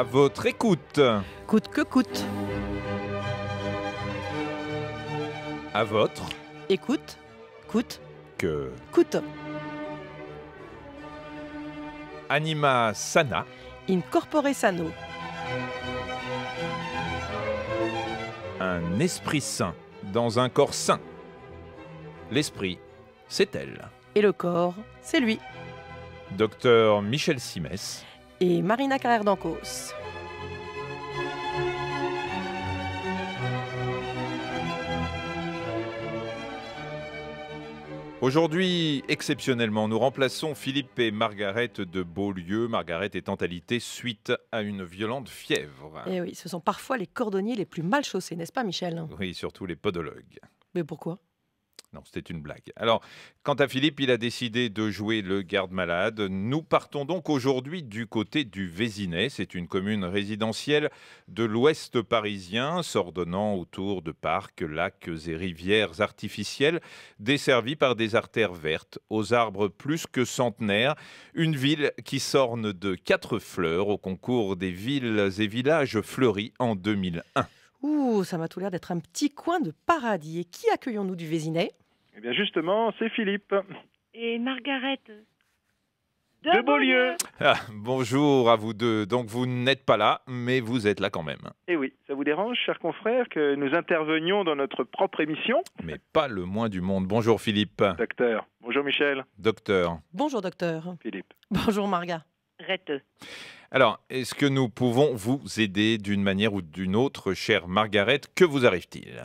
à votre écoute. Coûte que coûte. À votre. Écoute. Coûte. Que. Coûte. Anima Sana. Incorpore Sano. Un esprit sain dans un corps sain. L'esprit, c'est elle. Et le corps, c'est lui. Docteur Michel Simès et Marina Carrère d'Ancos. Aujourd'hui, exceptionnellement, nous remplaçons Philippe et Margaret de Beaulieu. Margaret est entalitée suite à une violente fièvre. Et eh oui, ce sont parfois les cordonniers les plus mal chaussés, n'est-ce pas, Michel Oui, surtout les podologues. Mais pourquoi non, c'était une blague. Alors, quant à Philippe, il a décidé de jouer le garde-malade. Nous partons donc aujourd'hui du côté du Vésinet. C'est une commune résidentielle de l'ouest parisien, s'ordonnant autour de parcs, lacs et rivières artificielles, desservies par des artères vertes, aux arbres plus que centenaires. Une ville qui s'orne de quatre fleurs au concours des villes et villages fleuris en 2001. Ouh, ça m'a tout l'air d'être un petit coin de paradis. Et qui accueillons-nous du Vésinet eh bien justement, c'est Philippe. Et Margaret de, Beaulieu. Ah, bonjour à vous deux. Donc vous n'êtes pas là, mais vous êtes là quand même. Eh oui, ça vous dérange, chers confrères, que nous intervenions dans notre propre émission Mais pas le moins du monde. Bonjour Philippe. Docteur. Bonjour Michel. Docteur. Bonjour docteur. Philippe. Bonjour Marga. Alors, est-ce que nous pouvons vous aider d'une manière ou d'une autre, chère Margaret Que vous arrive-t-il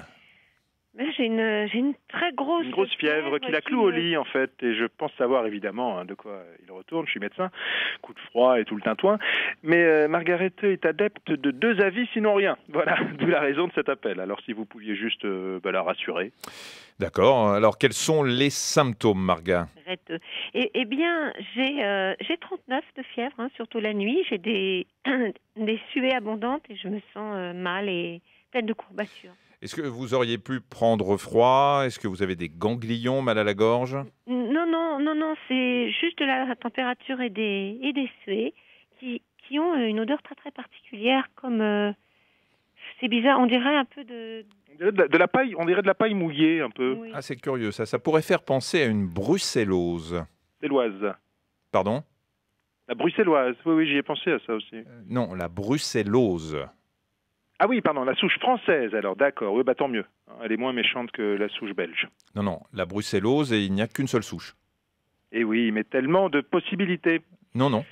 j'ai une, très grosse, une grosse fièvre, qui la cloue au lit en fait, et je pense savoir évidemment hein, de quoi il retourne. Je suis médecin, coup de froid et tout le tintouin. Mais euh, est adepte de deux avis, sinon rien. Voilà, d'où la raison de cet appel. Alors si vous pouviez juste euh, bah, la rassurer. D'accord. Alors quels sont les symptômes, Marga euh, eh, eh, bien, j'ai 39 euh, de fièvre, hein, surtout la nuit. J'ai des des suées abondantes et je me sens mal et pleine de courbatures. Est-ce que vous auriez pu prendre froid Est-ce que vous avez des ganglions, mal à la gorge Non, non, non, non, c'est juste la température et des, et des suées qui, ont euh, une odeur très très particulière, comme euh, c'est bizarre, on dirait un peu de, de la, paille, on dirait de la paille mouillée un peu. Ah, c'est curieux ça. Ça pourrait faire penser à une brucellose. Brucellose. Pardon La bruxelloise. Oui, oui, j'y ai pensé à ça aussi. Euh, non, la brucellose. Ah oui, pardon, la souche française, alors d'accord, oui, bah tant mieux. Hein, elle est moins méchante que la souche belge. Non, non, la brucellose, et il n'y a qu'une seule souche. Eh oui, mais tellement de possibilités. Non, non.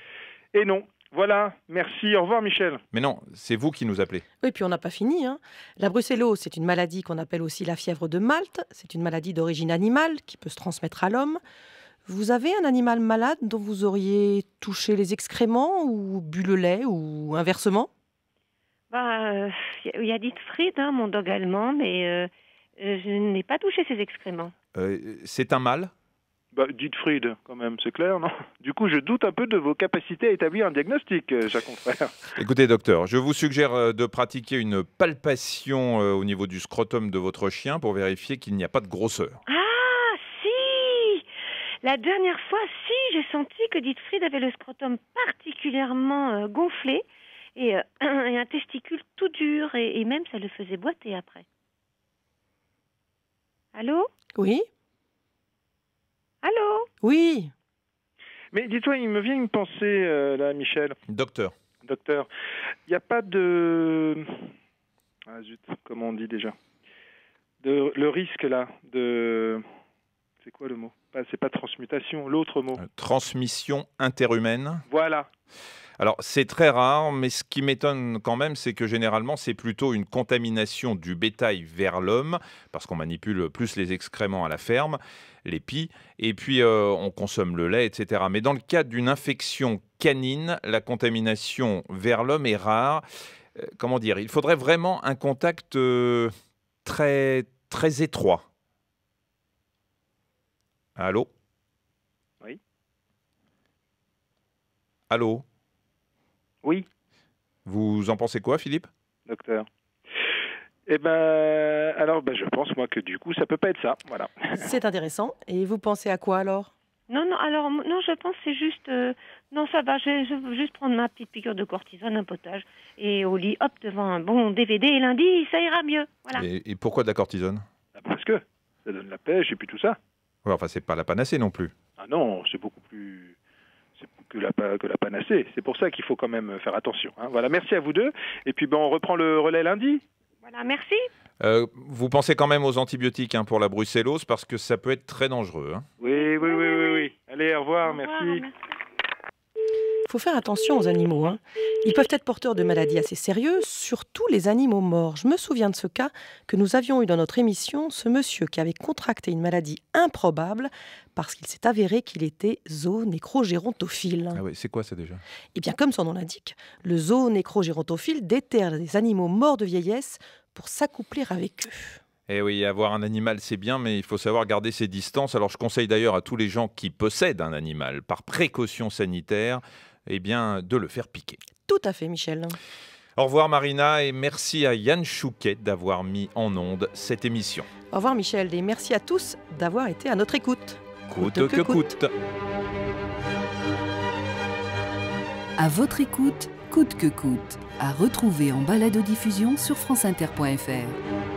Et non. Voilà, merci, au revoir Michel. Mais non, c'est vous qui nous appelez. Oui, puis on n'a pas fini. Hein. La brucellose, c'est une maladie qu'on appelle aussi la fièvre de Malte. C'est une maladie d'origine animale qui peut se transmettre à l'homme. Vous avez un animal malade dont vous auriez touché les excréments ou bu le lait ou inversement bah, il y a Dietfried, hein, mon dog allemand, mais euh, euh, je n'ai pas touché ses excréments. Euh, c'est un mâle bah, Dietfried, quand même, c'est clair, non Du coup, je doute un peu de vos capacités à établir un diagnostic, Jacques Confrère. Écoutez, docteur, je vous suggère de pratiquer une palpation au niveau du scrotum de votre chien pour vérifier qu'il n'y a pas de grosseur. Ah, si La dernière fois, si, j'ai senti que Dietfried avait le scrotum particulièrement gonflé. Euh, et, un testicule tout dur et, même ça le faisait boiter après. Allô Oui. Allô Oui. Mais dis-toi, il me vient une pensée euh, là, Michel. Docteur. Docteur, il n'y a pas de ah zut, comment on dit déjà de, Le risque là de c'est quoi le mot c'est pas transmutation, l'autre mot. Euh, transmission interhumaine. Voilà. Alors c'est très rare, mais ce qui m'étonne quand même, c'est que généralement c'est plutôt une contamination du bétail vers l'homme, parce qu'on manipule plus les excréments à la ferme, les pis, et puis euh, on consomme le lait, etc. Mais dans le cas d'une infection canine, la contamination vers l'homme est rare. Euh, comment dire Il faudrait vraiment un contact très très étroit Allô Oui. Allô Oui. Vous en pensez quoi, Philippe Docteur. Eh ben, alors, ben, je pense moi que du coup, ça peut pas être ça. Voilà. C'est intéressant. Et vous pensez à quoi alors Non, non. Alors, non, je pense c'est juste. Euh, non, ça va. Je, vais juste prendre ma petite piqûre de cortisone, un potage, et au lit, hop, devant un bon DVD. Et lundi, ça ira mieux. Et, et pourquoi de la cortisone ah, Parce que ça donne la pêche et puis tout ça enfin, c'est pas la panacée non plus. Ah non, c'est beaucoup plus que la, panacée. C'est pour ça qu'il faut quand même faire attention. Hein. Voilà, merci à vous deux. Et puis, ben, on reprend le relais lundi. Voilà, merci. Euh, vous pensez quand même aux antibiotiques hein, pour la brucellose parce que ça peut être très dangereux. Hein. Oui, oui, oui, oui, oui, Allez, au revoir, merci faut faire attention aux animaux. Hein. Ils peuvent être porteurs de maladies assez sérieuses, surtout les animaux morts. Je me souviens de ce cas que nous avions eu dans notre émission, ce monsieur qui avait contracté une maladie improbable parce qu'il s'est avéré qu'il était zoonécrogérontophile. Ah oui, c'est quoi ça déjà Eh bien, comme son nom l'indique, le zoonécrogérontophile déterre les animaux morts de vieillesse pour s'accoupler avec eux. Eh oui, avoir un animal, c'est bien, mais il faut savoir garder ses distances. Alors je conseille d'ailleurs à tous les gens qui possèdent un animal, par précaution sanitaire, eh bien, de le faire piquer. Tout à fait, Michel. Au revoir Marina et merci à Yann Chouquet d'avoir mis en onde cette émission. Au revoir Michel et merci à tous d'avoir été à notre écoute. Coûte, que, coûte. À votre écoute, coûte que coûte. À retrouver en balade de diffusion sur franceinter.fr.